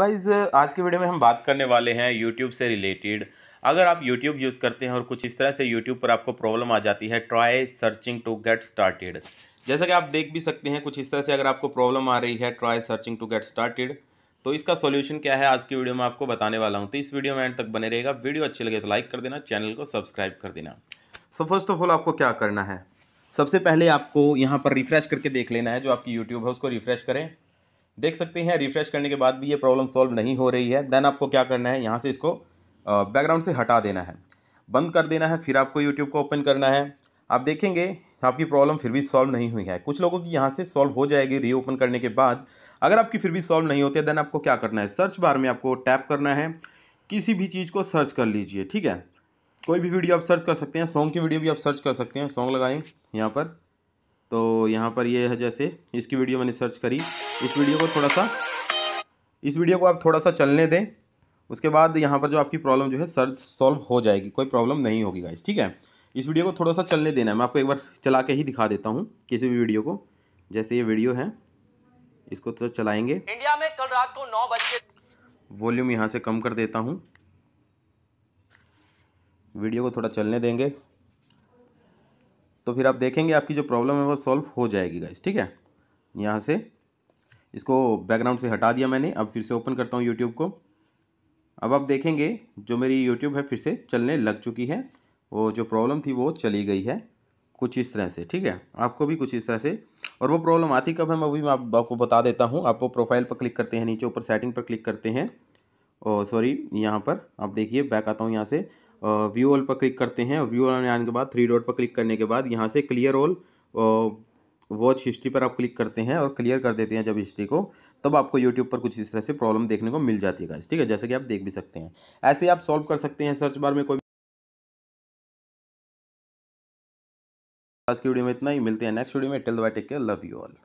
wise आज के video में हम बात करने वाले हैं यूट्यूब से रिलेटेड अगर आप यूट्यूब यूज़ करते हैं और कुछ इस तरह से यूट्यूब पर आपको प्रॉब्लम आ जाती है try searching to get started जैसा कि आप देख भी सकते हैं कुछ इस तरह से अगर आपको प्रॉब्लम आ रही है try searching to get started तो इसका सोल्यूशन क्या है आज की वीडियो में आपको बताने वाला हूँ तो इस वीडियो में एंड तक बने रहेगा वीडियो अच्छे लगे तो लाइक कर देना चैनल को सब्सक्राइब कर देना सो फर्स्ट ऑफ ऑल आपको क्या करना है सबसे पहले आपको यहाँ पर रिफ़्रेश करके देख लेना है जो आपकी यूट्यूब है उसको रिफ़्रेश करें देख सकते हैं रिफ्रेश करने के बाद भी ये प्रॉब्लम सॉल्व नहीं हो रही है देन आपको क्या करना है यहाँ से इसको बैकग्राउंड से हटा देना है बंद कर देना है फिर आपको यूट्यूब को ओपन करना है आप देखेंगे आपकी प्रॉब्लम फिर भी सॉल्व नहीं हुई है कुछ लोगों की यहाँ से सॉल्व हो जाएगी रीओपन करने के बाद अगर आपकी फिर भी सॉल्व नहीं होती है देन आपको क्या करना है सर्च बार में आपको टैप करना है किसी भी चीज़ को सर्च कर लीजिए ठीक है कोई भी वीडियो आप सर्च कर सकते हैं सॉन्ग की वीडियो भी आप सर्च कर सकते हैं सॉन्ग लगाएं यहाँ पर तो यहाँ पर ये है जैसे इसकी वीडियो मैंने सर्च करी इस वीडियो को थोड़ा सा इस वीडियो को आप थोड़ा सा चलने दें उसके बाद यहाँ पर जो आपकी प्रॉब्लम जो है सर्च सॉल्व हो जाएगी कोई प्रॉब्लम नहीं होगी गाइस ठीक है इस वीडियो को थोड़ा सा चलने देना है मैं आपको एक बार चला के ही दिखा देता हूँ किसी भी वीडियो को जैसे ये वीडियो है इसको तो चलाएंगे इंडिया में कल रात को नौ बजे वॉल्यूम यहाँ से कम कर देता हूँ वीडियो को थोड़ा चलने देंगे तो फिर आप देखेंगे आपकी जो प्रॉब्लम है वो सॉल्व हो जाएगी गाइस ठीक है यहाँ से इसको बैकग्राउंड से हटा दिया मैंने अब फिर से ओपन करता हूँ यूट्यूब को अब आप देखेंगे जो मेरी यूट्यूब है फिर से चलने लग चुकी है वो जो प्रॉब्लम थी वो चली गई है कुछ इस तरह से ठीक है आपको भी कुछ इस तरह से और वो प्रॉब्लम आती कब है मैं अभी मैं आपको बता देता हूँ आप वो प्रोफाइल पर क्लिक करते हैं नीचे ऊपर सेटिंग पर क्लिक करते हैं और सॉरी यहाँ पर आप देखिए बैक आता हूँ यहाँ से व्यू ऑल पर क्लिक करते हैं व्यू ऑल में आने के बाद थ्री डॉट पर क्लिक करने के बाद यहाँ से क्लियर ऑल वॉच हिस्ट्री पर आप क्लिक करते हैं और क्लियर कर देते हैं जब हिस्ट्री को तब आपको यूट्यूब पर कुछ इस तरह से प्रॉब्लम देखने को मिल जाती है ठीक है जैसे कि आप देख भी सकते हैं ऐसे आप सॉल्व कर सकते हैं सर्च बार में कोई आज की वीडियो में इतना ही मिलते हैं नेक्स्ट वीडियो में till bye take care love you all